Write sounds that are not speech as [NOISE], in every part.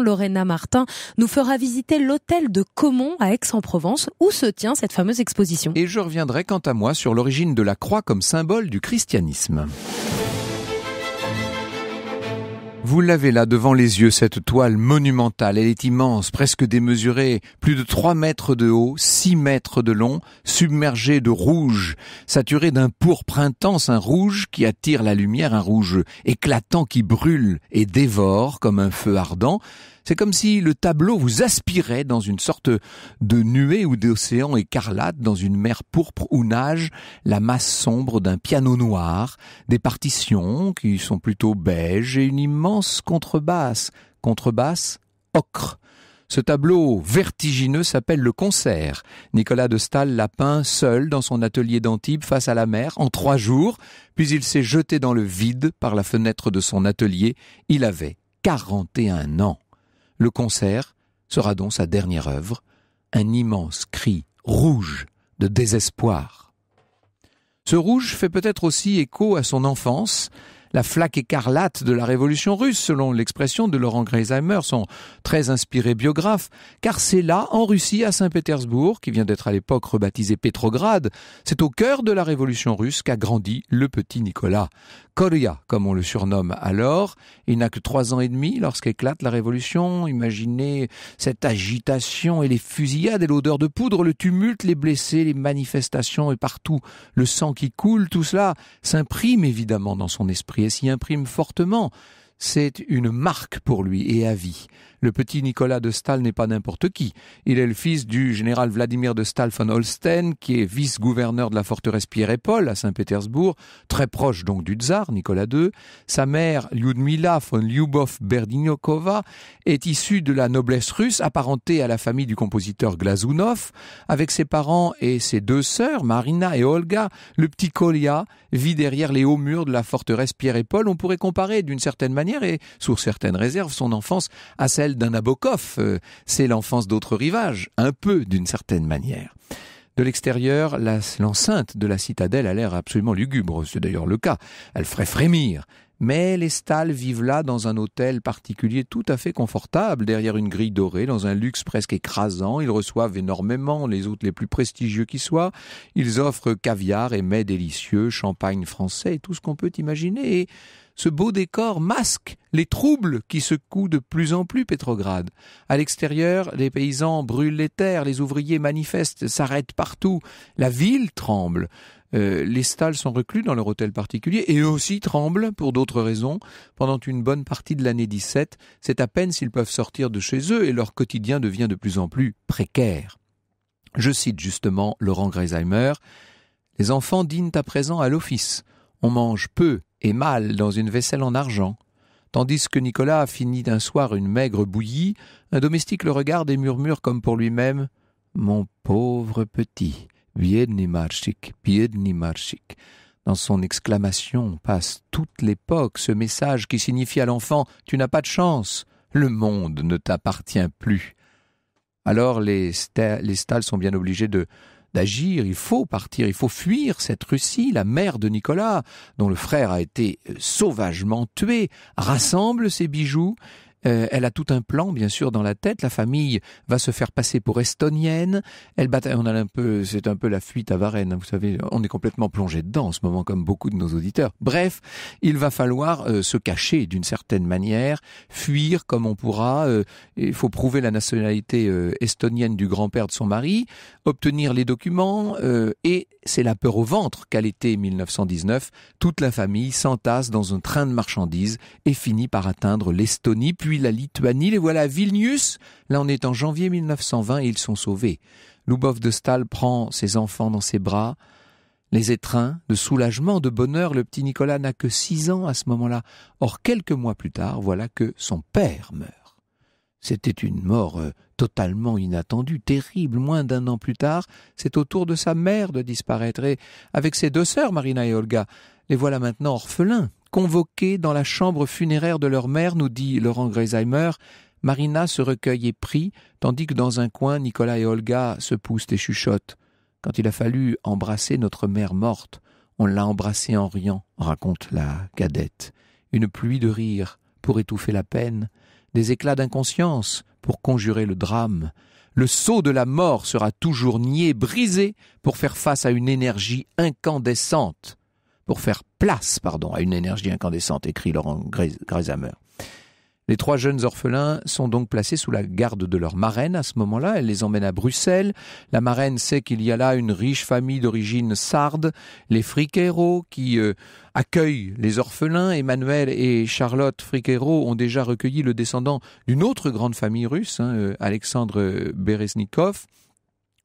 Lorena Martin nous fera visiter l'hôtel de Caumont à Aix-en-Provence où se tient cette fameuse exposition. Et je reviendrai quant à moi sur l'origine de la croix comme symbole du christianisme. Vous l'avez là devant les yeux, cette toile monumentale. Elle est immense, presque démesurée, plus de 3 mètres de haut, 6 mètres de long, submergée de rouge, saturée d'un pourpre intense, un rouge qui attire la lumière, un rouge éclatant qui brûle et dévore comme un feu ardent. C'est comme si le tableau vous aspirait dans une sorte de nuée ou d'océan écarlate, dans une mer pourpre où nage la masse sombre d'un piano noir, des partitions qui sont plutôt beiges et une immense contrebasse, contrebasse ocre. Ce tableau vertigineux s'appelle le concert. Nicolas de Stahl l'a peint seul dans son atelier d'Antibes face à la mer en trois jours, puis il s'est jeté dans le vide par la fenêtre de son atelier. Il avait 41 ans. Le concert sera donc sa dernière œuvre, un immense cri rouge de désespoir. Ce rouge fait peut-être aussi écho à son enfance la flaque écarlate de la révolution russe, selon l'expression de Laurent Greisheimer, son très inspiré biographe, car c'est là, en Russie, à Saint-Pétersbourg, qui vient d'être à l'époque rebaptisé Petrograd, c'est au cœur de la révolution russe qu'a grandi le petit Nicolas. Korya, comme on le surnomme alors, il n'a que trois ans et demi lorsqu'éclate la révolution. Imaginez cette agitation et les fusillades et l'odeur de poudre, le tumulte, les blessés, les manifestations et partout le sang qui coule, tout cela s'imprime évidemment dans son esprit s'y imprime fortement. C'est une marque pour lui et à vie. Le petit Nicolas de Stahl n'est pas n'importe qui. Il est le fils du général Vladimir de Stahl von Holstein, qui est vice-gouverneur de la forteresse Pierre-et-Paul à Saint-Pétersbourg, très proche donc du tsar Nicolas II. Sa mère, Lyudmila von lyubov berdinokova est issue de la noblesse russe, apparentée à la famille du compositeur Glazunov. Avec ses parents et ses deux sœurs, Marina et Olga, le petit Kolia vit derrière les hauts murs de la forteresse Pierre-et-Paul. On pourrait comparer d'une certaine manière et sous certaines réserves son enfance à celle d'un Nabokov. Euh, c'est l'enfance d'autres rivages, un peu d'une certaine manière. De l'extérieur, l'enceinte de la citadelle a l'air absolument lugubre, c'est d'ailleurs le cas, elle ferait frémir. Mais les stalles vivent là dans un hôtel particulier tout à fait confortable, derrière une grille dorée, dans un luxe presque écrasant. Ils reçoivent énormément les hôtes les plus prestigieux qui soient. Ils offrent caviar et mets délicieux, champagne français et tout ce qu'on peut imaginer. Et ce beau décor masque les troubles qui secouent de plus en plus Pétrograde. À l'extérieur, les paysans brûlent les terres, les ouvriers manifestent, s'arrêtent partout, la ville tremble. Euh, les stalles sont reclus dans leur hôtel particulier et eux aussi tremblent pour d'autres raisons. Pendant une bonne partie de l'année 17, c'est à peine s'ils peuvent sortir de chez eux et leur quotidien devient de plus en plus précaire. Je cite justement Laurent Greisheimer Les enfants dînent à présent à l'office. On mange peu et mal dans une vaisselle en argent. Tandis que Nicolas finit d'un soir une maigre bouillie, un domestique le regarde et murmure comme pour lui-même Mon pauvre petit, biedni marchik, biedni marchik. Dans son exclamation passe toute l'époque ce message qui signifie à l'enfant Tu n'as pas de chance, le monde ne t'appartient plus. Alors les, les stalles sont bien obligés de, Agir, il faut partir, il faut fuir cette Russie. La mère de Nicolas, dont le frère a été euh, sauvagement tué, rassemble ses bijoux euh, elle a tout un plan, bien sûr, dans la tête. La famille va se faire passer pour estonienne. Elle On a un peu, c'est un peu la fuite à Varennes. Hein, vous savez, on est complètement plongé dedans en ce moment, comme beaucoup de nos auditeurs. Bref, il va falloir euh, se cacher d'une certaine manière, fuir comme on pourra. Euh, il faut prouver la nationalité estonienne du grand-père de son mari, obtenir les documents. et c'est la peur au ventre qu'à l'été 1919, toute la famille s'entasse dans un train de marchandises et finit par atteindre l'Estonie, puis la Lituanie. Les voilà Vilnius. Là, on est en janvier 1920 et ils sont sauvés. Loubov de Stahl prend ses enfants dans ses bras. Les étreints, de soulagement, de bonheur, le petit Nicolas n'a que six ans à ce moment-là. Or, quelques mois plus tard, voilà que son père meurt. C'était une mort euh, totalement inattendue, terrible. Moins d'un an plus tard, c'est au tour de sa mère de disparaître. Et avec ses deux sœurs, Marina et Olga, les voilà maintenant orphelins, Convoquée dans la chambre funéraire de leur mère, nous dit Laurent Greisheimer, Marina se recueille et prie, tandis que dans un coin, Nicolas et Olga se poussent et chuchotent. Quand il a fallu embrasser notre mère morte, on l'a embrassée en riant, raconte la cadette. Une pluie de rire pour étouffer la peine, des éclats d'inconscience pour conjurer le drame. Le sceau de la mort sera toujours nié, brisé, pour faire face à une énergie incandescente pour faire place pardon, à une énergie incandescente, écrit Laurent Greisamer. Les trois jeunes orphelins sont donc placés sous la garde de leur marraine à ce moment-là. Elle les emmène à Bruxelles. La marraine sait qu'il y a là une riche famille d'origine sarde, les Friquero, qui euh, accueillent les orphelins. Emmanuel et Charlotte Friquero ont déjà recueilli le descendant d'une autre grande famille russe, hein, euh, Alexandre Bereznikov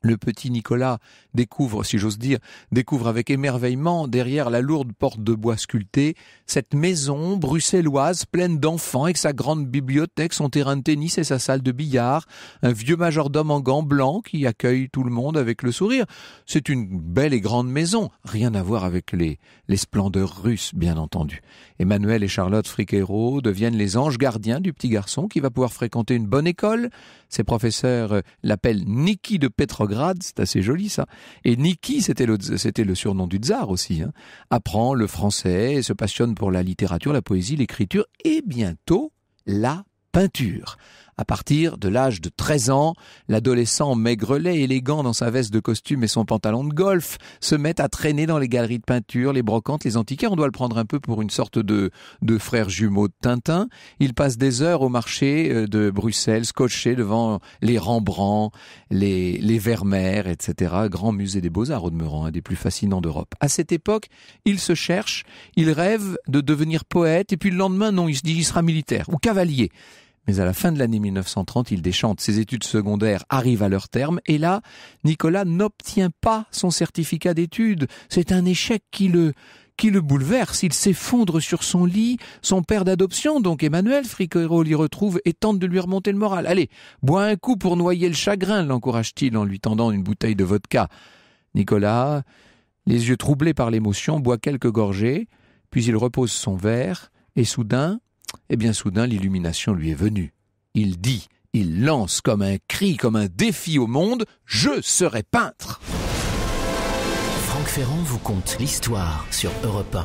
le petit Nicolas découvre, si j'ose dire, découvre avec émerveillement, derrière la lourde porte de bois sculptée, cette maison bruxelloise pleine d'enfants avec sa grande bibliothèque, son terrain de tennis et sa salle de billard, un vieux majordome en gants blancs qui accueille tout le monde avec le sourire. C'est une belle et grande maison, rien à voir avec les, les splendeurs russes, bien entendu. Emmanuel et Charlotte Friquero deviennent les anges gardiens du petit garçon qui va pouvoir fréquenter une bonne école, ses professeurs euh, l'appellent Niki de Petrograd, c'est assez joli ça. Et Niki, c'était le, surnom du tsar aussi, hein. apprend le français se passionne pour la littérature, la poésie, l'écriture et bientôt la peinture. À partir de l'âge de 13 ans, l'adolescent maigrelet, élégant dans sa veste de costume et son pantalon de golf, se met à traîner dans les galeries de peinture, les brocantes, les antiquaires. On doit le prendre un peu pour une sorte de, de frère jumeau de Tintin. Il passe des heures au marché euh, de Bruxelles, scotché devant les Rembrandt, les, les Vermeer, etc. Grand musée des beaux-arts, demeurant, un des plus fascinants d'Europe. À cette époque, il se cherche, il rêve de devenir poète, et puis le lendemain, non, il se dit, il sera militaire ou cavalier. Mais à la fin de l'année 1930, il déchante. Ses études secondaires arrivent à leur terme et là, Nicolas n'obtient pas son certificat d'études. C'est un échec qui le, qui le bouleverse. Il s'effondre sur son lit. Son père d'adoption, donc Emmanuel Friqueiro, l'y retrouve et tente de lui remonter le moral. Allez, bois un coup pour noyer le chagrin, l'encourage-t-il en lui tendant une bouteille de vodka. Nicolas, les yeux troublés par l'émotion, boit quelques gorgées, puis il repose son verre et soudain, et bien soudain l'illumination lui est venue. Il dit, il lance comme un cri, comme un défi au monde, je serai peintre. Franck Ferrand vous conte l'histoire sur Europe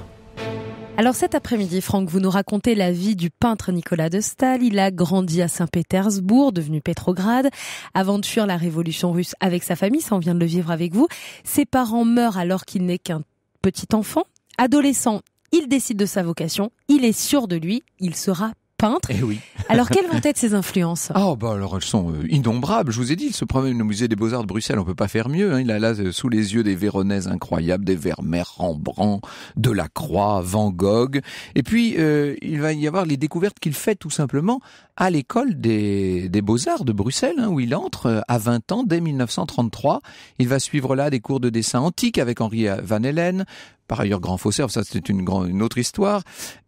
Alors cet après-midi, Franck, vous nous racontez la vie du peintre Nicolas de Stahl. Il a grandi à Saint-Pétersbourg, devenu Pétrograd, avant de fuir la révolution russe avec sa famille, ça on vient de le vivre avec vous. Ses parents meurent alors qu'il n'est qu'un petit enfant. Adolescent, il décide de sa vocation, il est sûr de lui, il sera peintre. Eh oui. [LAUGHS] alors quelles vont être ses influences Oh bah alors elles sont euh, innombrables. Je vous ai dit, il se promène au musée des Beaux-Arts de Bruxelles, on peut pas faire mieux. Hein. Il a là euh, sous les yeux des Véronaises incroyables, des Vermeer, Rembrandt, Delacroix, Van Gogh. Et puis euh, il va y avoir les découvertes qu'il fait tout simplement à l'école des, Beaux-Arts de Bruxelles, hein, où il entre à 20 ans dès 1933. Il va suivre là des cours de dessin antique avec Henri Van Helen, par ailleurs grand faussaire, ça c'est une, autre histoire.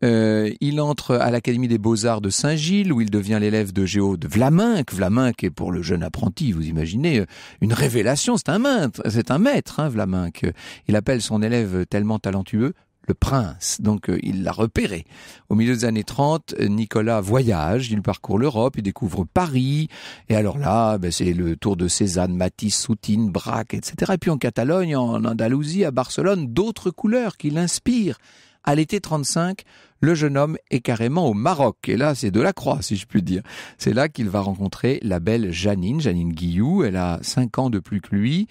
Euh, il entre à l'Académie des Beaux-Arts de Saint-Gilles, où il devient l'élève de Géo de Vlaminck. Vlaminck est pour le jeune apprenti, vous imaginez, euh, une révélation, c'est un maître, c'est un maître, hein, Vlaminck. Il appelle son élève tellement talentueux le prince. Donc euh, il l'a repéré. Au milieu des années 30, Nicolas voyage, il parcourt l'Europe, il découvre Paris. Et alors là, ben, c'est le tour de Cézanne, Matisse, Soutine, Braque, etc. Et puis en Catalogne, en Andalousie, à Barcelone, d'autres couleurs qui l'inspirent. À l'été 35, le jeune homme est carrément au Maroc. Et là, c'est de la croix, si je puis dire. C'est là qu'il va rencontrer la belle Janine, Janine Guillou. Elle a cinq ans de plus que lui.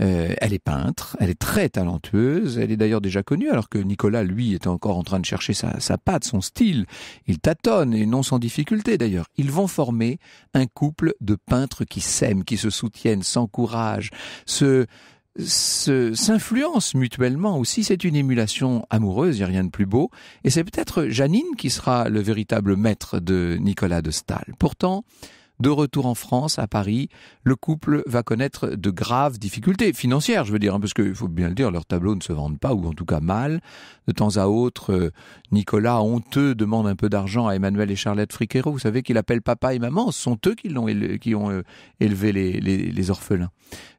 Euh, elle est peintre, elle est très talentueuse, elle est d'ailleurs déjà connue alors que Nicolas, lui, est encore en train de chercher sa, sa patte, son style. Il tâtonne et non sans difficulté d'ailleurs. Ils vont former un couple de peintres qui s'aiment, qui se soutiennent, s'encouragent, se s'influencent mutuellement ou si C'est une émulation amoureuse, il n'y a rien de plus beau. Et c'est peut-être Janine qui sera le véritable maître de Nicolas de Stahl. Pourtant, de retour en France, à Paris, le couple va connaître de graves difficultés financières, je veux dire, hein, parce qu'il faut bien le dire, leurs tableaux ne se vendent pas, ou en tout cas mal de temps à autre, euh, Nicolas, honteux, demande un peu d'argent à Emmanuel et Charlotte Friquero. Vous savez qu'il appelle papa et maman. Ce sont eux qui, l'ont ont euh, élevé les, orphelins.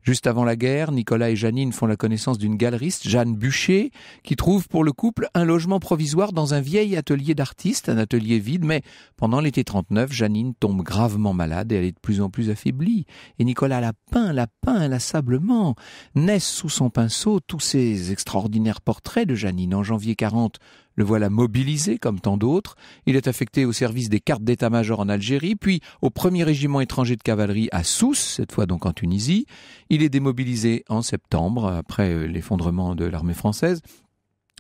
Juste avant la guerre, Nicolas et Janine font la connaissance d'une galeriste, Jeanne Bûcher, qui trouve pour le couple un logement provisoire dans un vieil atelier d'artiste, un atelier vide. Mais pendant l'été 39, Janine tombe gravement malade et elle est de plus en plus affaiblie. Et Nicolas la peint, la peint inlassablement. Naissent sous son pinceau tous ces extraordinaires portraits de Janine en 40, le voilà mobilisé comme tant d'autres. Il est affecté au service des cartes d'état-major en Algérie, puis au premier régiment étranger de cavalerie à Sousse, cette fois donc en Tunisie. Il est démobilisé en septembre après euh, l'effondrement de l'armée française.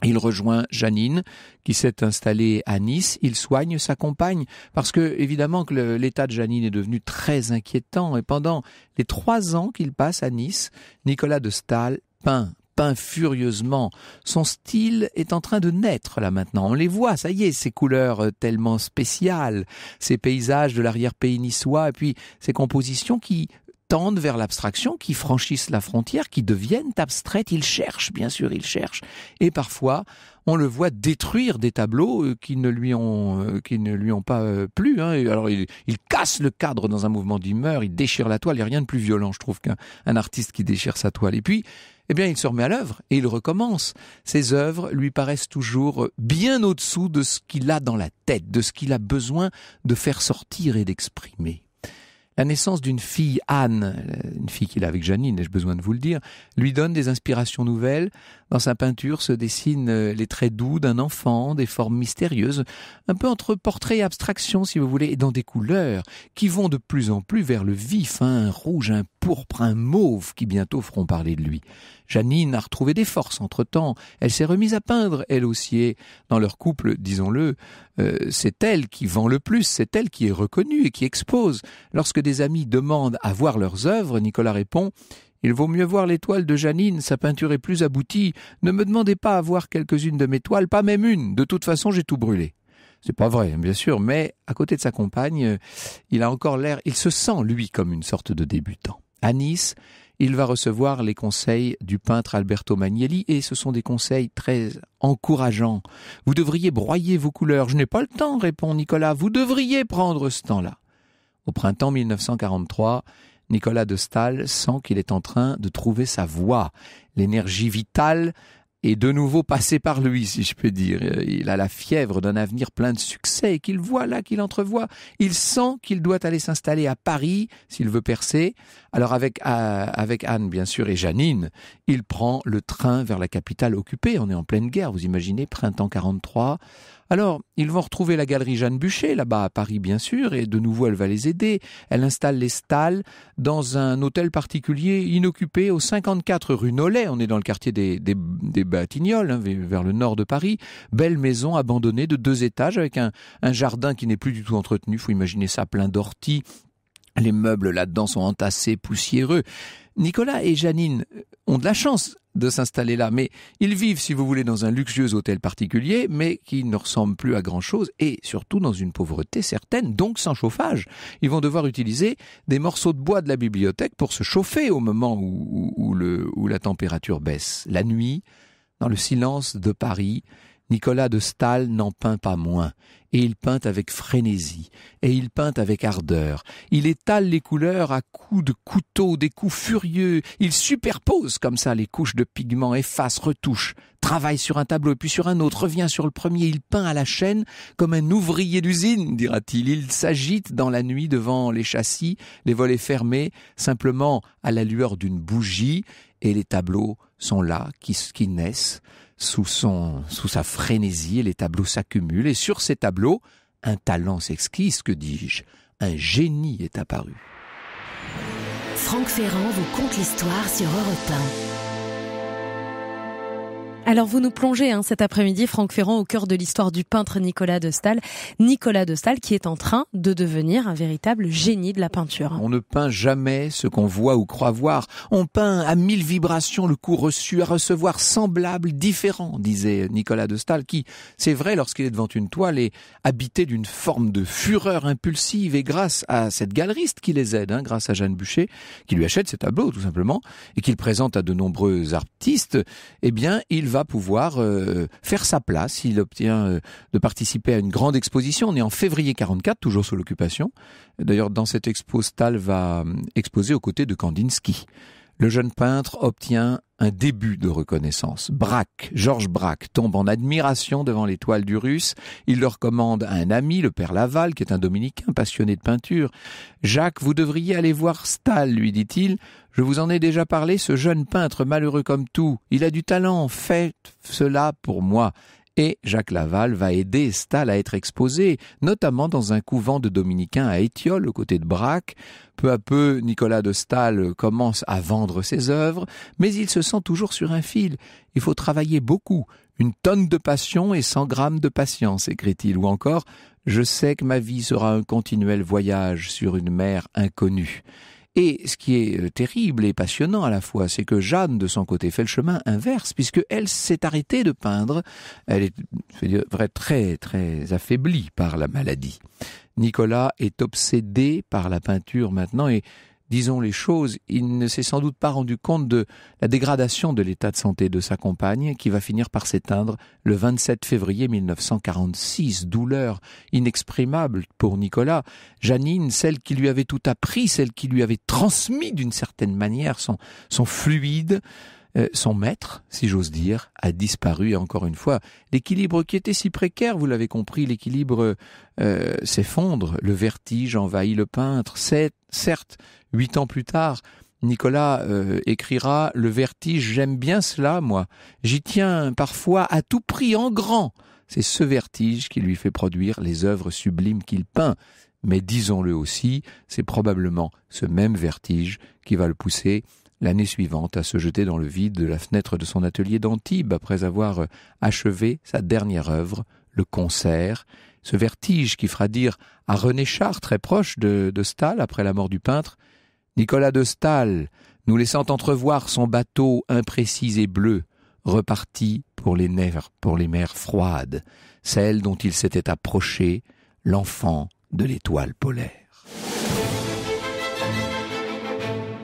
Il rejoint Janine, qui s'est installée à Nice. Il soigne sa compagne, parce que, évidemment, que l'état de Janine est devenu très inquiétant. Et pendant les trois ans qu'il passe à Nice, Nicolas de Stahl peint peint furieusement. Son style est en train de naître là maintenant. On les voit, ça y est, ces couleurs euh, tellement spéciales, ces paysages de l'arrière-pays niçois, et puis ces compositions qui tendent vers l'abstraction, qui franchissent la frontière, qui deviennent abstraites. Il cherche, bien sûr, il cherche, Et parfois, on le voit détruire des tableaux euh, qui ne lui ont, euh, qui ne lui ont pas plu. Hein. Alors, il, il, casse le cadre dans un mouvement d'humeur, il déchire la toile. Il n'y a rien de plus violent, je trouve, qu'un artiste qui déchire sa toile. Et puis, eh bien il se remet à l'œuvre et il recommence. Ses œuvres lui paraissent toujours bien au-dessous de ce qu'il a dans la tête, de ce qu'il a besoin de faire sortir et d'exprimer. La naissance d'une fille, Anne, euh, une fille qu'il a avec Janine, ai-je besoin de vous le dire, lui donne des inspirations nouvelles. Dans sa peinture se dessinent euh, les traits doux d'un enfant, des formes mystérieuses, un peu entre portrait et abstraction, si vous voulez, et dans des couleurs qui vont de plus en plus vers le vif, hein, un rouge, un pourpre, un mauve, qui bientôt feront parler de lui. Janine a retrouvé des forces entre-temps, elle s'est remise à peindre, elle aussi, dans leur couple, disons-le, euh, c'est elle qui vend le plus, c'est elle qui est reconnue et qui expose. Lorsque des amis demandent à voir leurs œuvres, Nicolas répond il vaut mieux voir l'étoile de Janine, sa peinture est plus aboutie. Ne me demandez pas à voir quelques-unes de mes toiles, pas même une. De toute façon, j'ai tout brûlé. C'est pas vrai, bien sûr, mais à côté de sa compagne, euh, il a encore l'air, il se sent, lui, comme une sorte de débutant. À Nice, il va recevoir les conseils du peintre Alberto Magnelli et ce sont des conseils très encourageants. Vous devriez broyer vos couleurs. Je n'ai pas le temps, répond Nicolas. Vous devriez prendre ce temps-là. Au printemps 1943, Nicolas de Stahl sent qu'il est en train de trouver sa voie. L'énergie vitale et de nouveau passer par lui, si je peux dire. Il a la fièvre d'un avenir plein de succès qu'il voit là, qu'il entrevoit. Il sent qu'il doit aller s'installer à Paris s'il veut percer. Alors avec, euh, avec Anne, bien sûr, et Janine, il prend le train vers la capitale occupée. On est en pleine guerre, vous imaginez, printemps 43. Alors, ils vont retrouver la galerie Jeanne Bûcher, là-bas à Paris bien sûr, et de nouveau elle va les aider. Elle installe les stalles dans un hôtel particulier inoccupé au 54 rue Nollet, on est dans le quartier des, Batignolles, hein, vers le nord de Paris. Belle maison abandonnée de deux étages avec un, un jardin qui n'est plus du tout entretenu, faut imaginer ça plein d'orties. Les meubles là-dedans sont entassés, poussiéreux. Nicolas et Janine euh, ont de la chance de s'installer là, mais ils vivent, si vous voulez, dans un luxueux hôtel particulier, mais qui ne ressemble plus à grand-chose, et surtout dans une pauvreté certaine, donc sans chauffage. Ils vont devoir utiliser des morceaux de bois de la bibliothèque pour se chauffer au moment où, le, où la température baisse. La nuit, dans le silence de Paris, Nicolas de Stahl n'en peint pas moins, et il peint avec frénésie, et il peint avec ardeur. Il étale les couleurs à coups de couteau, des coups furieux, il superpose comme ça les couches de pigments, efface, retouche, travaille sur un tableau, puis sur un autre, revient sur le premier, il peint à la chaîne comme un ouvrier d'usine, dira-t-il. Il, s'agite dans la nuit devant les châssis, les volets fermés, simplement à la lueur d'une bougie, et les tableaux sont là, qui naissent, sous, son, sous sa frénésie, les tableaux s'accumulent, et sur ces tableaux, un talent s'exquise, que dis-je, un génie est apparu. Franck Ferrand vous conte l'histoire sur Europe 1. Alors vous nous plongez hein, cet après-midi, Franck Ferrand, au cœur de l'histoire du peintre Nicolas de Stahl. Nicolas de Stahl qui est en train de devenir un véritable génie de la peinture. On ne peint jamais ce qu'on voit ou croit voir. On peint à mille vibrations le coup reçu, à recevoir semblable, différent, disait Nicolas de Stahl, qui, c'est vrai, lorsqu'il est devant une toile, est habité d'une forme de fureur impulsive. Et grâce à cette galeriste qui les aide, hein, grâce à Jeanne Bûcher, qui lui achète ses tableaux tout simplement, et qu'il présente à de nombreux artistes, eh bien, il va pouvoir euh, faire sa place. Il obtient euh, de participer à une grande exposition. On est en février 44, toujours sous l'occupation. D'ailleurs, dans cette expo, Stahl va euh, exposer aux côtés de Kandinsky le jeune peintre obtient un début de reconnaissance. Braque, Georges Braque, tombe en admiration devant l'étoile du russe. Il le recommande à un ami, le père Laval, qui est un dominicain passionné de peinture. Jacques, vous devriez aller voir Stahl, lui dit-il. Je vous en ai déjà parlé, ce jeune peintre malheureux comme tout. Il a du talent, faites cela pour moi. Et Jacques Laval va aider Stahl à être exposé, notamment dans un couvent de dominicains à Étiole, aux côtés de Braque. Peu à peu, Nicolas de Stahl commence à vendre ses œuvres, mais il se sent toujours sur un fil. Il faut travailler beaucoup, une tonne de passion et 100 grammes de patience, écrit-il, ou encore Je sais que ma vie sera un continuel voyage sur une mer inconnue. Et ce qui est euh, terrible et passionnant à la fois, c'est que Jeanne, de son côté, fait le chemin inverse, puisque elle s'est arrêtée de peindre. Elle est je très, très affaiblie par la maladie. Nicolas est obsédé par la peinture maintenant et disons les choses, il ne s'est sans doute pas rendu compte de la dégradation de l'état de santé de sa compagne, qui va finir par s'éteindre le 27 février 1946. Douleur inexprimable pour Nicolas. Janine, celle qui lui avait tout appris, celle qui lui avait transmis d'une certaine manière son, son fluide, euh, son maître, si j'ose dire, a disparu. encore une fois, l'équilibre qui était si précaire, vous l'avez compris, l'équilibre euh, s'effondre, le vertige envahit le peintre. certes, huit ans plus tard, Nicolas euh, écrira Le vertige, j'aime bien cela, moi. J'y tiens parfois à tout prix en grand. C'est ce vertige qui lui fait produire les œuvres sublimes qu'il peint. Mais disons-le aussi, c'est probablement ce même vertige qui va le pousser l'année suivante à se jeter dans le vide de la fenêtre de son atelier d'Antibes après avoir euh, achevé sa dernière œuvre, le concert, ce vertige qui fera dire à René Char, très proche de, de Stahl après la mort du peintre, Nicolas de Stahl, nous laissant entrevoir son bateau imprécis et bleu, reparti pour les, pour les mers froides, celle dont il s'était approché, l'enfant de l'étoile polaire.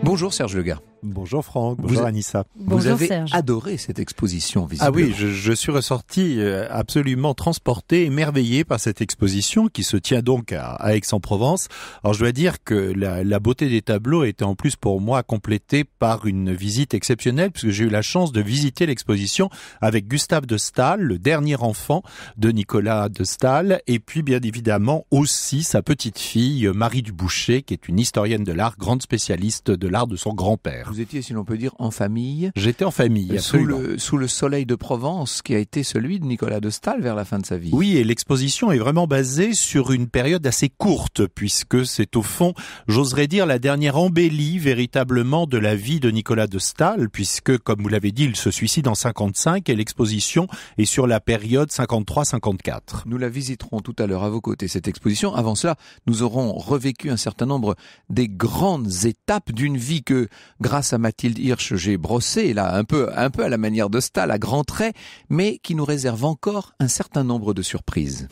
Bonjour Serge Lega. Bonjour Franck, bonjour Anissa. Bonjour vous avez adoré cette exposition, visiblement. Ah oui, je, je suis ressorti euh, absolument transporté, émerveillé par cette exposition qui se tient donc à, Aix-en-Provence. Alors je dois dire que la, la, beauté des tableaux était en plus pour moi complétée par une visite exceptionnelle puisque j'ai eu la chance de visiter l'exposition avec Gustave de Stahl, le dernier enfant de Nicolas de Stahl, et puis bien évidemment aussi sa petite fille Marie Duboucher qui est une historienne de l'art, grande spécialiste de l'art de son grand-père vous étiez, si l'on peut dire, en famille. J'étais en famille, euh, Sous le, sous le soleil de Provence, qui a été celui de Nicolas de Stahl vers la fin de sa vie. Oui, et l'exposition est vraiment basée sur une période assez courte, puisque c'est au fond, j'oserais dire, la dernière embellie véritablement de la vie de Nicolas de Stahl, puisque, comme vous l'avez dit, il se suicide en 55 et l'exposition est sur la période 53-54. Nous la visiterons tout à l'heure à vos côtés, cette exposition. Avant cela, nous aurons revécu un certain nombre des grandes étapes d'une vie que, grâce à Mathilde Hirsch, j'ai brossé là un peu, un peu à la manière de Stahl, à grands traits, mais qui nous réserve encore un certain nombre de surprises.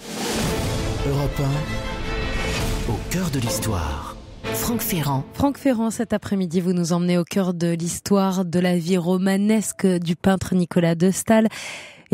au cœur de l'histoire. Franck Ferrand. Franck Ferrand, cet après-midi, vous nous emmenez au cœur de l'histoire de la vie romanesque du peintre Nicolas de Stahl.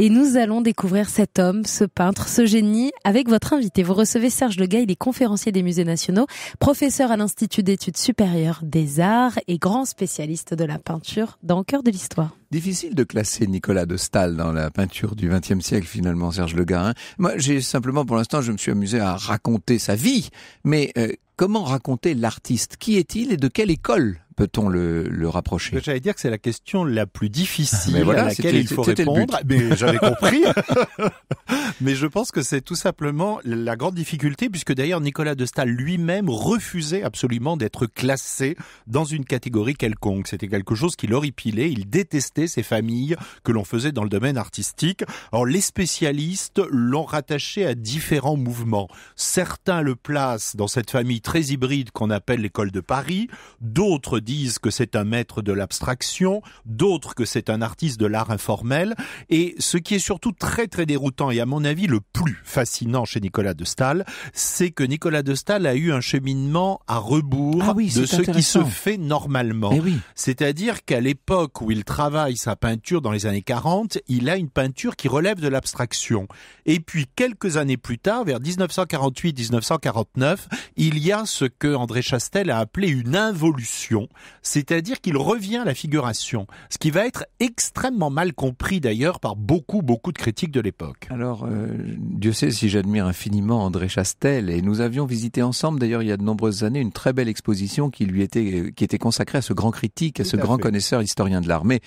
Et nous allons découvrir cet homme, ce peintre, ce génie avec votre invité. Vous recevez Serge Legay, il est conférencier des musées nationaux, professeur à l'Institut d'études supérieures des arts et grand spécialiste de la peinture dans le cœur de l'histoire. Difficile de classer Nicolas de Stahl dans la peinture du XXe siècle, finalement, Serge Legay. Hein. Moi, j'ai simplement, pour l'instant, je me suis amusé à raconter sa vie. Mais euh, comment raconter l'artiste Qui est-il et de quelle école peut-on le, le rapprocher J'allais dire que c'est la question la plus difficile à laquelle il faut répondre. Mais j'avais compris. [LAUGHS] [LAUGHS] mais je pense que c'est tout simplement la grande difficulté, puisque d'ailleurs Nicolas de Stahl lui-même refusait absolument d'être classé dans une catégorie quelconque. C'était quelque chose qui l'horripilait. Il détestait ces familles que l'on faisait dans le domaine artistique. Alors les spécialistes l'ont rattaché à différents mouvements. Certains le placent dans cette famille très hybride qu'on appelle l'école de Paris. D'autres disent que c'est un maître de l'abstraction, d'autres que c'est un artiste de l'art informel. Et ce qui est surtout très très déroutant et à mon avis le plus fascinant chez Nicolas de Stahl, c'est que Nicolas de Stahl a eu un cheminement à rebours ah de ce qui se fait normalement. Eh C'est-à-dire qu'à l'époque où il travaille sa peinture dans les années 40, il a une peinture qui relève de l'abstraction. Et puis quelques années plus tard, vers 1948-1949, il y a ce que André Chastel a appelé une involution, c'est-à-dire qu'il revient à la figuration, ce qui va être extrêmement mal compris d'ailleurs par beaucoup, beaucoup de critiques de l'époque. Alors, euh, Dieu sait si j'admire infiniment André Chastel, et nous avions visité ensemble d'ailleurs il y a de nombreuses années une très belle exposition qui lui était, qui était consacrée à ce grand critique, à ce grand connaisseur historien de l'art. Mais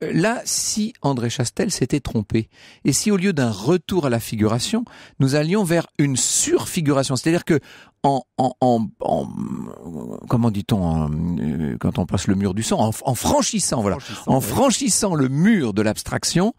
là, si André Chastel s'était trompé, et si au lieu d'un retour à la figuration, nous allions vers une surfiguration, c'est-à-dire que en, en, en, comment dit-on euh, quand on passe le mur du sang, en, franchissant, voilà, en franchissant le mur de l'abstraction,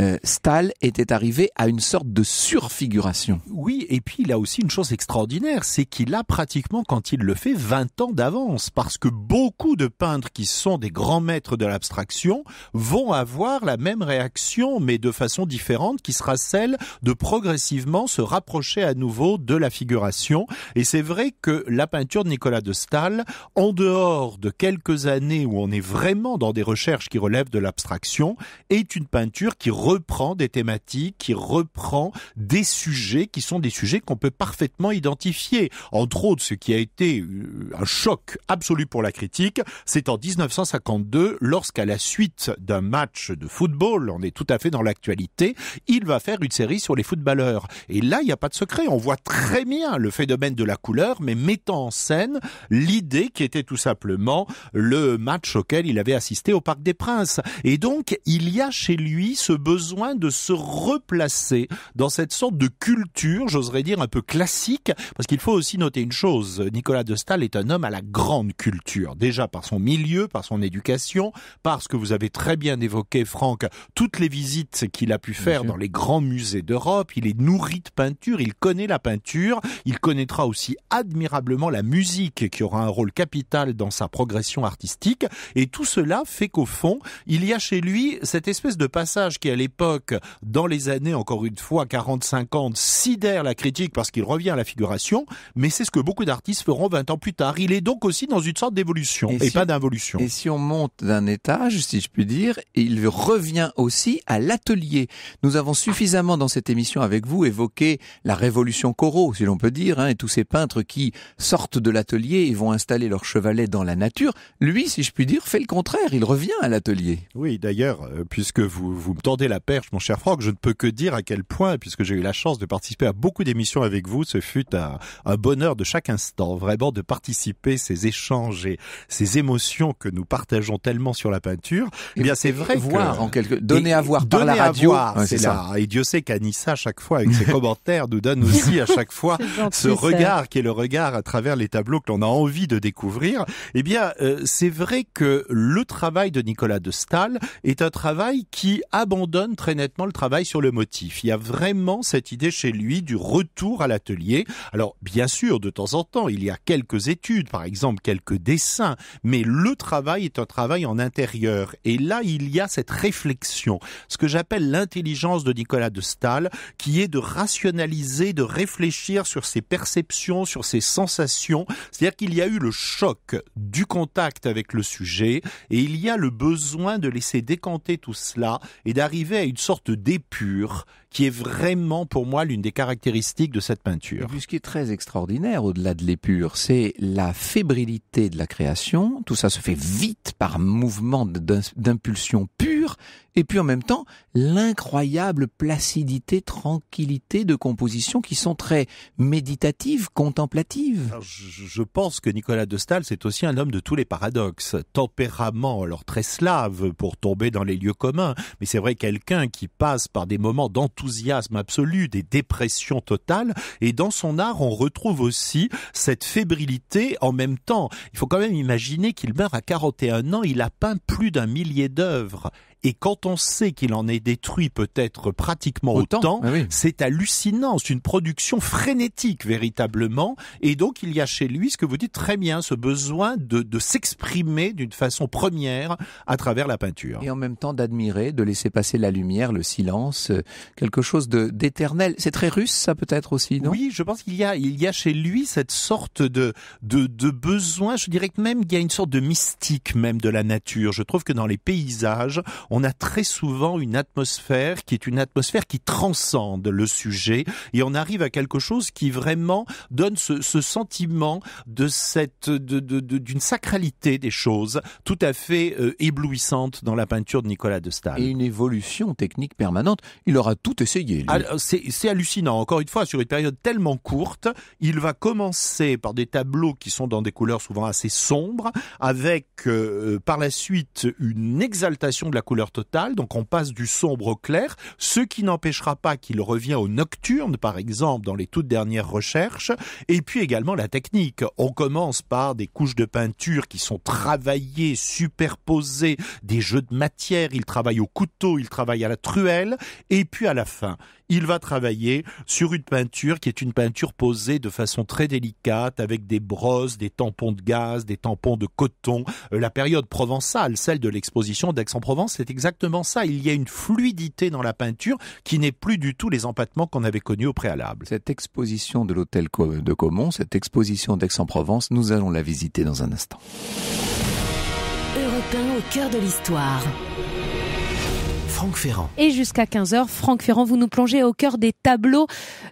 euh, Stahl était arrivé à une sorte de surfiguration. Oui, et puis il a aussi une chose extraordinaire, c'est qu'il a pratiquement, quand il le fait, 20 ans d'avance, parce que beaucoup de peintres qui sont des grands maîtres de l'abstraction vont avoir la même réaction, mais de façon différente, qui sera celle de progressivement se rapprocher à nouveau de la figuration. Et c'est vrai que la peinture de Nicolas de Stahl, en dehors de quelques années où on est vraiment dans des recherches qui relèvent de l'abstraction, est une peinture qui reprend des thématiques, qui reprend des sujets qui sont des sujets qu'on peut parfaitement identifier. Entre autres, ce qui a été euh, un choc absolu pour la critique, c'est en 1952, lorsqu'à la suite d'un match de football, on est tout à fait dans l'actualité, il va faire une série sur les footballeurs. Et là, il n'y a pas de secret. On voit très bien le phénomène de la couleur, mais mettant en scène l'idée qui était tout simplement le match auquel il avait assisté au Parc des Princes. Et donc, il y a chez lui ce besoin besoin de se replacer dans cette sorte de culture, j'oserais dire un peu classique, parce qu'il faut aussi noter une chose, Nicolas de Stahl est un homme à la grande culture, déjà par son milieu, par son éducation, parce que vous avez très bien évoqué, Franck, toutes les visites qu'il a pu faire dans les grands musées d'Europe, il est nourri de peinture, il connaît la peinture, il connaîtra aussi admirablement la musique qui aura un rôle capital dans sa progression artistique, et tout cela fait qu'au fond, il y a chez lui cette espèce de passage qui allait époque, dans les années, encore une fois, 40-50, sidère la critique parce qu'il revient à la figuration, mais c'est ce que beaucoup d'artistes feront 20 ans plus tard. Il est donc aussi dans une sorte d'évolution et, pas d'involution. Et si on monte d'un étage, si je puis dire, il revient aussi à l'atelier. Nous avons suffisamment dans cette émission avec vous évoqué la révolution Corot, si l'on peut dire, hein, et tous ces peintres qui sortent de l'atelier et vont installer leur chevalet dans la nature. Lui, si je puis dire, fait le contraire. Il revient à l'atelier. Oui, d'ailleurs, euh, puisque vous, vous me tendez la perche, mon cher Franck. Je ne peux que dire à quel point, puisque j'ai eu la chance de participer à beaucoup d'émissions avec vous, ce fut un, bonheur de chaque instant, vraiment de participer, ces échanges et ces émotions que nous partageons tellement sur la peinture. Et eh bien, c'est vrai voir que, en quelque donner à voir par la radio, c'est ça. Et Dieu sait qu'Anissa à chaque fois avec ses [LAUGHS] commentaires nous donne aussi à chaque fois [LAUGHS] ce regard qui est le regard à travers les tableaux que l'on a envie de découvrir. Eh bien, euh, c'est vrai que le travail de Nicolas de Stahl est un travail qui abandonne très nettement le travail sur le motif. Il y a vraiment cette idée chez lui du retour à l'atelier. Alors, bien sûr, de temps en temps, il y a quelques études, par exemple quelques dessins, mais le travail est un travail en intérieur. Et là, il y a cette réflexion, ce que j'appelle l'intelligence de Nicolas de Stahl, qui est de rationaliser, de réfléchir sur ses perceptions, sur ses sensations. C'est-à-dire qu'il y a eu le choc du contact avec le sujet, et il y a le besoin de laisser décanter tout cela et d'arriver à une sorte d'épure qui est vraiment pour moi l'une des caractéristiques de cette peinture. ce qui est très extraordinaire au-delà de l'épure, c'est la fébrilité de la création. Tout ça se fait vite par mouvement d'impulsion pure et puis en même temps l'incroyable placidité, tranquillité de compositions qui sont très méditatives, contemplatives. je pense que Nicolas de Stahl, c'est aussi un homme de tous les paradoxes. Tempérament, alors très slave pour tomber dans les lieux communs, mais c'est vrai quelqu'un qui passe par des moments d'enthousiasme absolu, des dépressions totales, et dans son art, on retrouve aussi cette fébrilité en même temps. Il faut quand même imaginer qu'il meurt à 41 ans, il a peint plus d'un millier d'œuvres. Et quand on sait qu'il en est détruit peut-être pratiquement autant, ah c'est hallucinant. C'est une production frénétique véritablement. Et donc il y a chez lui ce que vous dites très bien, ce besoin de, s'exprimer d'une façon première à travers la peinture. Et en même temps d'admirer, de laisser passer la lumière, le silence, euh, quelque chose de d'éternel. C'est très russe ça peut-être aussi, non Oui, je pense qu'il y a il y a chez lui cette sorte de, de besoin. Je dirais même qu'il y a une sorte de mystique même de la nature. Je trouve que dans les paysages, on a très très souvent une atmosphère qui est une atmosphère qui transcende le sujet et on arrive à quelque chose qui vraiment donne ce, sentiment de cette d'une sacralité des choses tout à fait euh, éblouissante dans la peinture de Nicolas de Stade. Et une évolution technique permanente. Il aura tout essayé. C'est hallucinant. Encore une fois, sur une période tellement courte, il va commencer par des tableaux qui sont dans des couleurs souvent assez sombres, avec euh, par la suite une exaltation de la couleur totale donc on passe du sombre au clair, ce qui n'empêchera pas qu'il revient au nocturne, par exemple, dans les toutes dernières recherches, et puis également la technique. On commence par des couches de peinture qui sont travaillées, superposées, des jeux de matière, il travaille au couteau, il travaille à la truelle, et puis à la fin, il va travailler sur une peinture qui est une peinture posée de façon très délicate avec des brosses, des tampons de gaz, des tampons de coton. Euh, la période provençale, celle de l'exposition d'Aix-en-Provence, c'est exactement ça. Il y a une fluidité dans la peinture qui n'est plus du tout les empattements qu'on avait connus au préalable. Cette exposition de l'hôtel de Caumont, cette exposition d'Aix-en-Provence, nous allons la visiter dans un instant. européen au cœur de l'histoire. Et jusqu'à 15h, Franck Ferrand, vous nous plongez au cœur des tableaux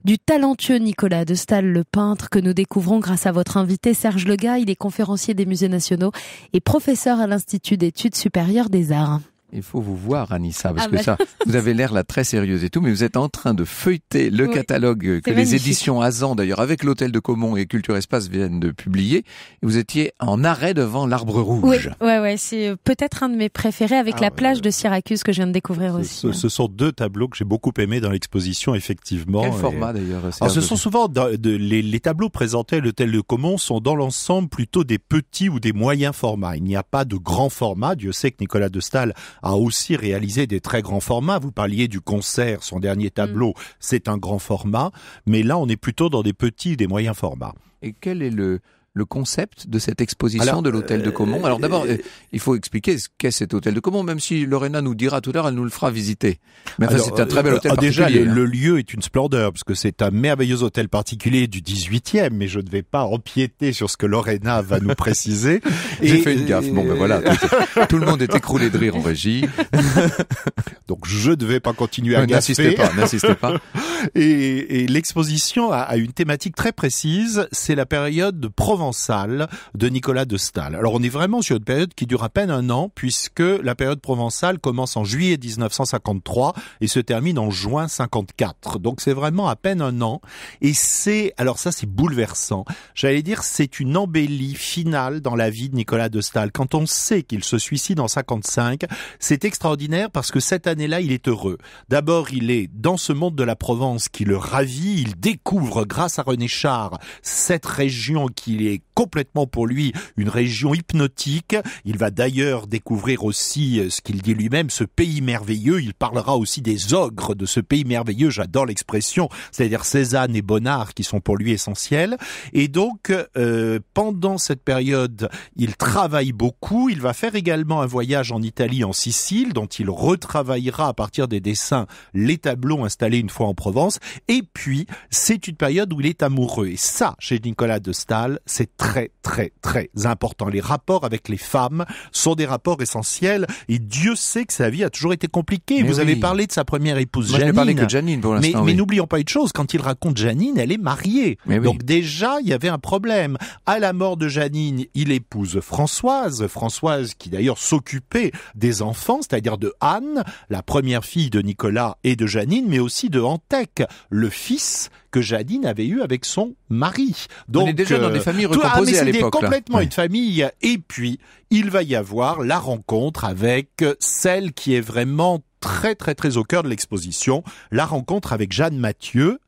du talentueux Nicolas de Stahl, le peintre que nous découvrons grâce à votre invité Serge Lega. Il est conférencier des musées nationaux et professeur à l'Institut d'études supérieures des arts. Il faut vous voir, Anissa, parce ah que bah. ça, vous avez l'air là très sérieuse et tout, mais vous êtes en train de feuilleter le catalogue que les éditions Azan, d'ailleurs, avec l'Hôtel de Caumont et Culture Espace viennent de publier. Vous étiez en arrêt devant l'Arbre Rouge. Oui, ouais, ouais, c'est euh, peut-être un de mes préférés avec ah la plage de Syracuse que je viens de découvrir aussi. Ce, sont deux tableaux que j'ai beaucoup aimés dans l'exposition, effectivement. Quel format d'ailleurs ce sont souvent les, tableaux présentés à l'Hôtel de Caumont sont dans l'ensemble plutôt des petits ou des moyens formats. Il n'y a pas de grand format. Dieu sait que Nicolas de Stahl a aussi réalisé des très grands formats. Vous parliez du concert, son dernier tableau, mm. c'est un grand format, mais là on est plutôt dans des petits, des moyens formats. Et quel est le, le concept de cette exposition de l'hôtel de Caumont. Euh, Alors d'abord, euh, euh, il faut expliquer ce qu'est cet hôtel de Caumont, même si Lorena nous dira tout à l'heure, elle nous le fera visiter. Mais c'est un très bel hôtel. Ah, déjà, hein. le, lieu est une splendeur, parce que c'est un merveilleux hôtel particulier du 18e, mais je ne vais pas empiéter sur ce que Lorena va nous préciser. [LAUGHS] J'ai fait une gaffe. Bon, ben voilà. tout le monde est écroulé de rire en régie. [LAUGHS] Donc je ne vais pas continuer à N'insistez pas, n'insistez pas. [LAUGHS] Et, l'exposition a, une thématique très précise, c'est la période de provençale de Nicolas de Stahl. Alors on est vraiment sur une période qui dure à peine un an puisque la période provençale commence en juillet 1953 et se termine en juin 54. Donc c'est vraiment à peine un an et c'est alors ça c'est bouleversant. J'allais dire c'est une embellie finale dans la vie de Nicolas de Stahl. Quand on sait qu'il se suicide en 55, c'est extraordinaire parce que cette année-là il est heureux. D'abord il est dans ce monde de la Provence qui le ravit, il découvre grâce à René Char cette région qu'il est complètement pour lui une région hypnotique. Il va d'ailleurs découvrir aussi euh, ce qu'il dit lui-même, ce pays merveilleux. Il parlera aussi des ogres de ce pays merveilleux. J'adore l'expression, c'est-à-dire Cézanne et Bonnard qui sont pour lui essentiels. Et donc, euh, pendant cette période, il travaille beaucoup. Il va faire également un voyage en Italie, en Sicile, dont il retravaillera à partir des dessins les tableaux installés une fois en Provence. Et puis, c'est une période où il est amoureux. Et ça, chez Nicolas de Stahl, c'est c'est très, très, très important. Les rapports avec les femmes sont des rapports essentiels et Dieu sait que sa vie a toujours été compliquée. Vous avez parlé de sa première épouse, Janine. que de Janine Mais, n'oublions pas une chose, quand il raconte Janine, elle est mariée. Donc déjà, il y avait un problème. À la mort de Janine, il épouse Françoise. Françoise qui d'ailleurs s'occupait des enfants, c'est-à-dire de Anne, la première fille de Nicolas et de Janine, mais aussi de Antec, le fils que Janine avait eu avec son mari. Donc, On est déjà dans des familles ah, C'était complètement une famille. Et puis, il va y avoir la rencontre avec euh, celle qui est vraiment très très très au cœur de l'exposition, la rencontre avec Jeanne Mathieu,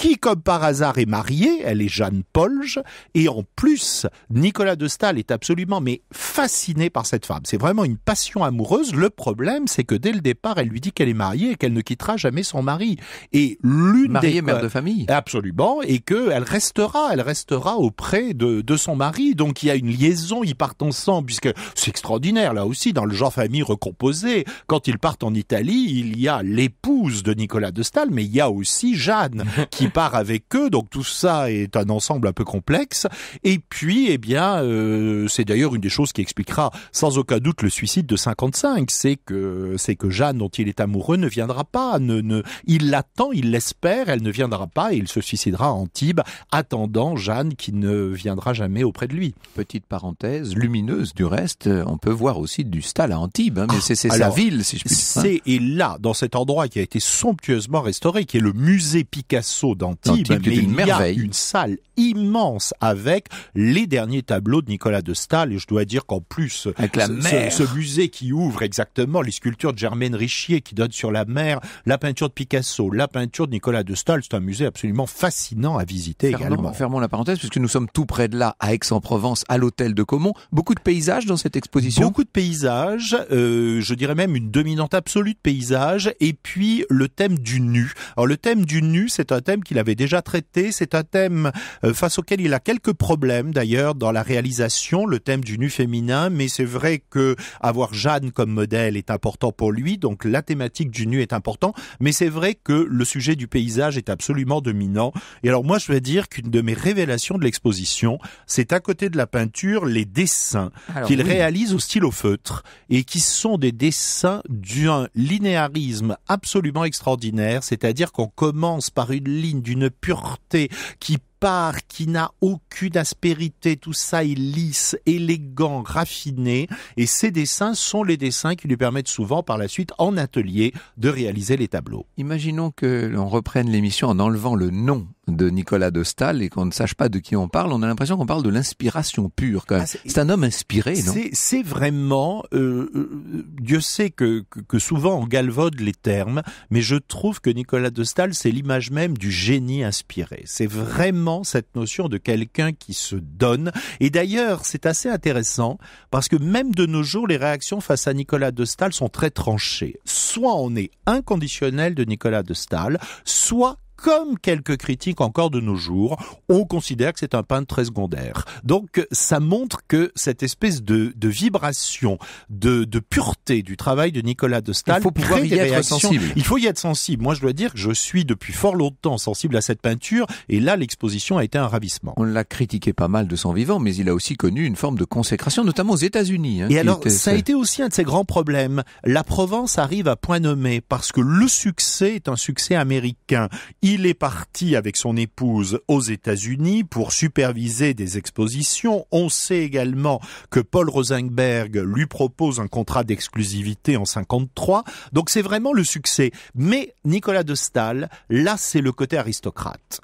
qui, comme par hasard, est mariée. Elle est Jeanne Polge. Et en plus, Nicolas de Stahl est absolument mais fasciné par cette femme. C'est vraiment une passion amoureuse. Le problème, c'est que dès le départ, elle lui dit qu'elle est mariée et qu'elle ne quittera jamais son mari. Et l'une des mère de famille. Absolument. Et qu'elle restera, elle restera auprès de, de son mari. Donc il y a une liaison. Ils partent ensemble puisque c'est extraordinaire là aussi dans le genre famille recomposée. Quand ils partent en Italie, il y a l'épouse de Nicolas de Stahl, mais il y a aussi Jeanne qui part avec eux. Donc tout ça est un ensemble un peu complexe. Et puis, eh bien, euh, c'est d'ailleurs une des choses qui expliquera sans aucun doute le suicide de 55. C'est que c'est que Jeanne, dont il est amoureux, ne viendra pas. Ne, ne, il l'attend, il l'espère. Elle ne viendra pas et il se suicidera à Antibes, attendant Jeanne qui ne viendra jamais auprès de lui. Petite parenthèse lumineuse du reste. On peut voir aussi du stal à Antibes, hein, mais ah, c'est c'est sa ville, si je hein. C'est là, dans cet endroit qui a été somptueusement restauré, qui est le musée Picasso d'Antibes, mais une il merveille. y a une salle immense avec les derniers tableaux de Nicolas de Stahl, et je dois dire qu'en plus, avec la mer. Ce, ce, musée qui ouvre exactement les sculptures de Germaine Richier qui donnent sur la mer, la peinture de Picasso, la peinture de Nicolas de Stahl, c'est un musée absolument fascinant à visiter également. Fermons la parenthèse, puisque nous sommes tout près de là, à Aix-en-Provence, à l'hôtel de Caumont. Beaucoup de paysages dans cette exposition Beaucoup de paysages, euh, je dirais même une dominante absolue de paysages, et puis le thème du nu. Alors le thème du nu, c'est un thème qui qu'il avait déjà traité. C'est un thème euh, face auquel il a quelques problèmes d'ailleurs dans la réalisation, le thème du nu féminin, mais c'est vrai que avoir Jeanne comme modèle est important pour lui, donc la thématique du nu est important, mais c'est vrai que le sujet du paysage est absolument dominant. Et alors moi je vais dire qu'une de mes révélations de l'exposition, c'est à côté de la peinture les dessins qu'il réalise au stylo feutre et qui sont des dessins d'un linéarisme absolument extraordinaire, c'est-à-dire qu'on commence par une ligne d'une pureté qui part, qui n'a aucune aspérité, tout ça est lisse, élégant, raffiné, et ces dessins sont les dessins qui lui permettent souvent par la suite en atelier de réaliser les tableaux. Imaginons que l'on reprenne l'émission en enlevant le nom de Nicolas de Stahl et qu'on ne sache pas de qui on parle, on a l'impression qu'on parle de l'inspiration pure. Ah, c'est un homme inspiré, non C'est vraiment. Euh, euh, Dieu sait que, que, souvent on galvaude les termes, mais je trouve que Nicolas de Stahl, c'est l'image même du génie inspiré. C'est vraiment cette notion de quelqu'un qui se donne. Et d'ailleurs, c'est assez intéressant parce que même de nos jours, les réactions face à Nicolas de Stahl sont très tranchées. Soit on est inconditionnel de Nicolas de Stahl, soit comme quelques critiques encore de nos jours, on considère que c'est un peintre très secondaire. Donc ça montre que cette espèce de, de vibration, de, de, pureté du travail de Nicolas de Stahl, il faut pouvoir y être sensible. Il faut y être sensible. Moi, je dois dire que je suis depuis fort longtemps sensible à cette peinture, et là, l'exposition a été un ravissement. On l'a critiqué pas mal de son vivant, mais il a aussi connu une forme de consécration, notamment aux États-Unis. Hein, et alors, ça a été aussi un de ses grands problèmes. La Provence arrive à point nommé parce que le succès est un succès américain. Il est parti avec son épouse aux États-Unis pour superviser des expositions. On sait également que Paul Rosenberg lui propose un contrat d'exclusivité en 53. Donc c'est vraiment le succès. Mais Nicolas de Stahl, là c'est le côté aristocrate.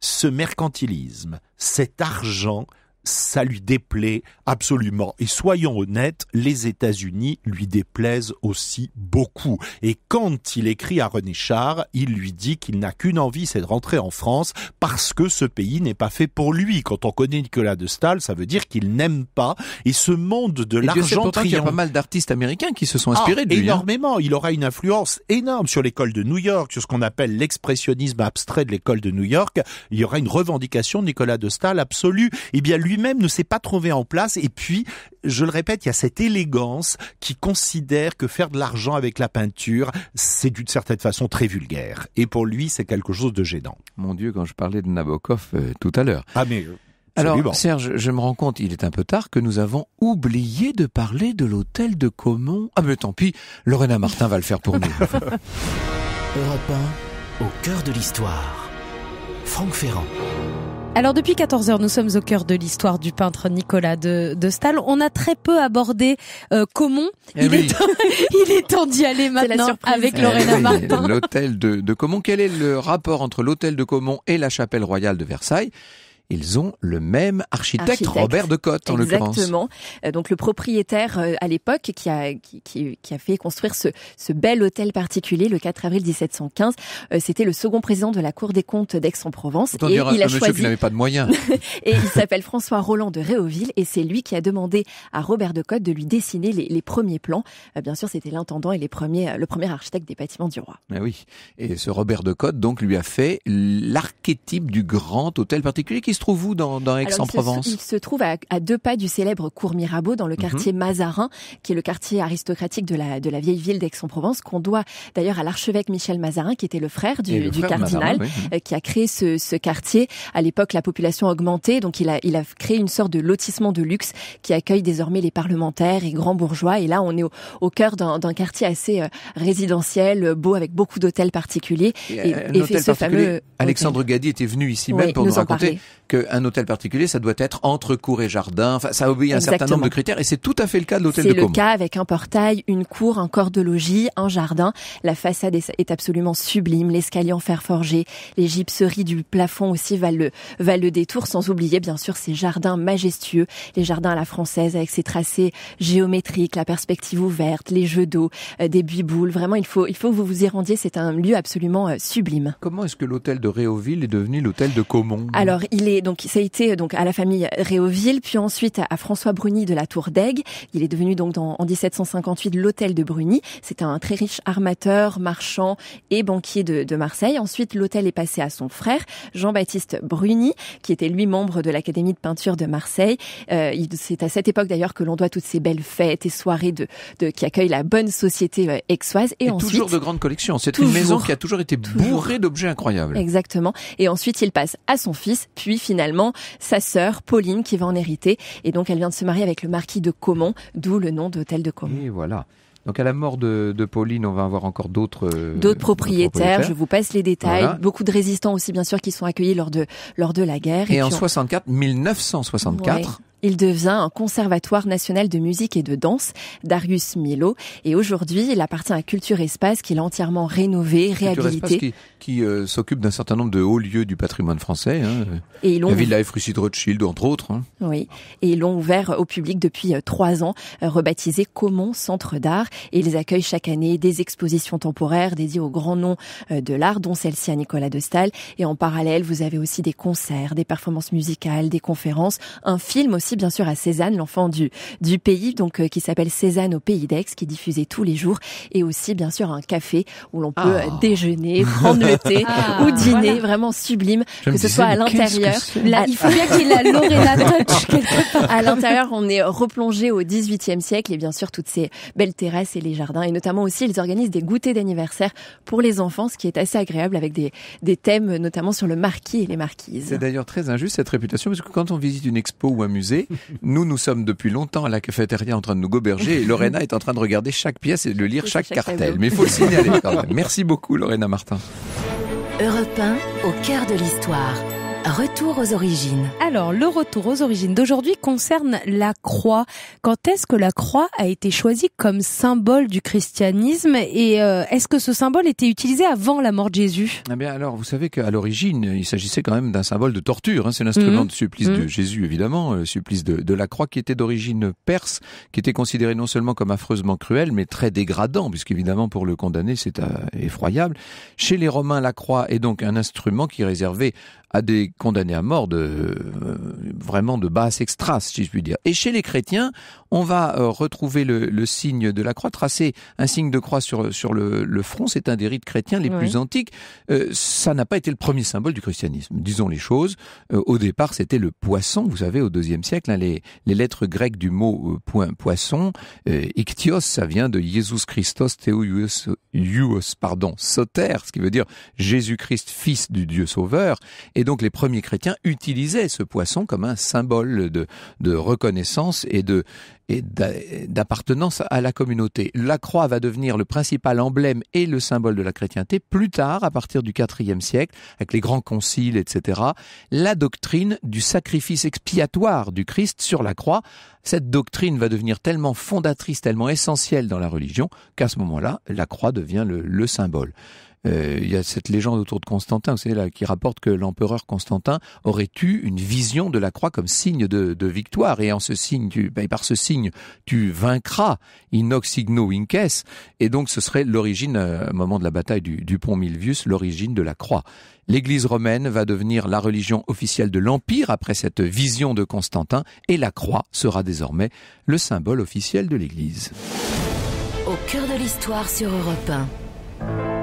Ce mercantilisme, cet argent ça lui déplaît absolument. Et soyons honnêtes, les États-Unis lui déplaisent aussi beaucoup. Et quand il écrit à René Char, il lui dit qu'il n'a qu'une envie, c'est de rentrer en France parce que ce pays n'est pas fait pour lui. Quand on connaît Nicolas de Stahl, ça veut dire qu'il n'aime pas. Et ce monde de l'argent Il y a pas mal d'artistes américains qui se sont ah, inspirés de lui. Hein. Énormément. Il aura une influence énorme sur l'école de New York, sur ce qu'on appelle l'expressionnisme abstrait de l'école de New York. Il y aura une revendication de Nicolas de Stahl absolue. Et eh bien, lui même ne s'est pas trouvé en place. Et puis, je le répète, il y a cette élégance qui considère que faire de l'argent avec la peinture, c'est d'une certaine façon très vulgaire. Et pour lui, c'est quelque chose de gênant. Mon Dieu, quand je parlais de Nabokov euh, tout à l'heure. Ah mais. Euh, Alors, Serge, je me rends compte, il est un peu tard, que nous avons oublié de parler de l'hôtel de Comont. Ah, mais tant pis, Lorena Martin va le faire pour nous. [LAUGHS] Europe au cœur de l'histoire. Franck Ferrand. Alors depuis 14 heures, nous sommes au cœur de l'histoire du peintre Nicolas de, de Stahl. On a très peu abordé euh, eh [LAUGHS] il, est temps, il est d'y aller maintenant avec eh Lorena L'hôtel de, de Quel est le rapport entre l'hôtel de Comont et la chapelle royale de Versailles ils ont le même architecte, Robert de Cotte en l'occurrence. Exactement. Euh, donc le propriétaire euh, à l'époque qui a qui, qui, a fait construire ce, ce bel hôtel particulier le 4 avril 1715, euh, c'était le second président de la Cour des comptes d'Aix-en-Provence et il a monsieur choisi... qui n'avait pas de moyens. [LAUGHS] et il s'appelle François Roland de Réauville et c'est lui qui a demandé à Robert de Cotte de lui dessiner les, les premiers plans. Bien sûr, c'était l'intendant et les premiers le premier architecte des bâtiments du roi. Eh oui. Et ce Robert de Cotte donc lui a fait l'archétype du grand hôtel particulier qui se trouve vous dans, Aix-en-Provence il, se trouve à, deux pas du célèbre cours Mirabeau, dans le mhm. quartier Mazarin, qui est le quartier aristocratique de la, de la vieille ville d'Aix-en-Provence, qu'on doit d'ailleurs à l'archevêque Michel Mazarin, qui était le frère du, cardinal, euh, qui a créé ce, ce quartier. À l'époque, la population augmentait, donc il a, il a créé une sorte de lotissement de luxe qui accueille désormais les parlementaires et grands bourgeois. Et là, on est au, cœur d'un quartier assez euh, résidentiel, euh, beau, avec beaucoup d'hôtels particuliers. Et, et, fameux... Alexandre Gadi était venu ici même pour nous, nous raconter qu'un hôtel particulier, ça doit être entre cour et jardin. Enfin, ça obéit à un certain nombre de critères et c'est tout à fait le cas de l'hôtel de C'est le cas avec un portail, une cour, un corps de logis, un jardin. La façade est absolument sublime. L'escalier en fer forgé, les gypseries du plafond aussi valent le, valent le détour, sans oublier bien sûr ces jardins majestueux, les jardins à la française avec ses tracés géométriques, la perspective ouverte, les jeux d'eau, euh, des buiboules. Vraiment, il faut, il faut que vous vous y rendiez. C'est un lieu absolument euh, sublime. Comment est-ce que l'hôtel de Réauville est devenu l'hôtel de Caumont Alors, il est et donc ça a été donc à la famille Réauville, puis ensuite à François Bruni de la Tour d'Aigues. Il est devenu donc en 1758 l'hôtel de Bruni. C'est un très riche armateur, marchand et banquier de, Marseille. Ensuite, l'hôtel est passé à son frère Jean-Baptiste Bruni, qui était lui membre de l'Académie de peinture de Marseille. Euh, c'est à cette époque d'ailleurs que l'on doit toutes ces belles fêtes et soirées de, de qui accueillent la bonne société euh, aixoise. Et, toujours de grandes collections. C'est une maison qui a toujours été bourrée d'objets incroyables. Exactement. Et ensuite, il passe à son fils, puis finalement sa sœur Pauline qui va en hériter. Et donc elle vient de se marier avec le marquis de Caumont, d'où le nom d'hôtel de Caumont. Et voilà. Donc à la mort de, Pauline, on va avoir encore d'autres euh, d'autres propriétaires, Je vous passe les détails. Beaucoup de résistants aussi, bien sûr, qui sont accueillis lors de lors de la guerre. Et, en 64, 1964, il devient un conservatoire national de musique et de danse, Darius Milo. Et aujourd'hui, il appartient à Culture Espace, qu'il a entièrement rénové, réhabilité. Culture Espace qui, euh, s'occupe d'un certain nombre de hauts lieux du patrimoine français. Hein. Et La Villa Russie de Rothschild, entre autres. Hein. Oui. Et ils l'ont ouvert au public depuis euh, trois ans, euh, rebaptisé Comon Centre d'Art. Et ils accueillent chaque année des expositions temporaires dédiées aux grands noms de l'art, dont celle-ci à Nicolas de Stahl. Et en parallèle, vous avez aussi des concerts, des performances musicales, des conférences, un film aussi bien sûr à Cézanne, l'enfant du, du pays, donc euh, qui s'appelle Cézanne au Pays d'Aix, qui diffusait tous les jours, et aussi bien sûr un café où l'on peut ah. euh, déjeuner, prendre le thé ah. ou dîner, vraiment sublime, que ce soit à l'intérieur. Il faut bien qu'il a Lorena [LAUGHS] Touch À l'intérieur, on est replongé au 18e siècle et bien sûr toutes ces belles terrasses et les jardins, et notamment aussi ils organisent des goûters d'anniversaire pour les enfants, ce qui est assez agréable avec des, des thèmes notamment sur le marquis et les marquises. C'est d'ailleurs très injuste cette réputation parce que quand on visite une expo ou un musée, nous, nous sommes depuis longtemps à la cafétéria en train de nous goberger et Lorena est en train de regarder chaque pièce et de lire chaque, cartel. Mais il faut le signaler quand même. Merci beaucoup, Lorena Martin. Europe au cœur de l'histoire. Retour aux origines. Alors, le retour aux origines d'aujourd'hui concerne la croix. Quand est-ce que la croix a été choisie comme symbole du christianisme et euh, est-ce que ce symbole était utilisé avant la mort de Jésus Eh alors, vous savez qu'à l'origine, il s'agissait quand même d'un symbole de torture. Hein. C'est l'instrument mmh. de supplice de mmh. Jésus, évidemment, euh, supplice de, la croix qui était d'origine perse, qui était considéré non seulement comme affreusement cruel, mais très dégradant, puisqu'évidemment, pour le condamné, c'est euh, effroyable. Chez les Romains, la croix est donc un instrument qui réservait à des condamnés à mort de euh, vraiment de basse extras, si je puis dire. Et chez les chrétiens, on va euh, retrouver le, signe de la croix, tracer un signe de croix sur, sur le, front. C'est un des rites chrétiens les plus antiques. Euh, ça n'a pas été le premier symbole du christianisme. Disons les choses. Euh, au départ, c'était le poisson. Vous savez, au deuxième siècle, hein, les, les, lettres grecques du mot point, poisson, ichthyos, ça vient de Jésus Christos Theouios, pardon, soter, ce qui veut dire Jésus-Christ, fils du Dieu sauveur. Et donc, les premiers chrétiens utilisaient ce poisson comme un symbole de, de reconnaissance et de, et d'appartenance à la communauté. La croix va devenir le principal emblème et le symbole de la chrétienté. Plus tard, à partir du IVe siècle, avec les grands conciles, etc., la doctrine du sacrifice expiatoire du Christ sur la croix, cette doctrine va devenir tellement fondatrice, tellement essentielle dans la religion, qu'à ce moment-là, la croix devient le, le symbole. Euh, il y a cette légende autour de Constantin, vous qui rapporte que l'empereur Constantin aurait eu une vision de la croix comme signe de, victoire, et en ce signe, ben, par ce signe, tu vaincras, inox signo inces, et donc ce serait l'origine, euh, au moment de la bataille du, du pont Milvius, l'origine de la croix. L'Église romaine va devenir la religion officielle de l'Empire après cette vision de Constantin, et la croix sera désormais le symbole officiel de l'Église. Au cœur de l'histoire sur Europe 1.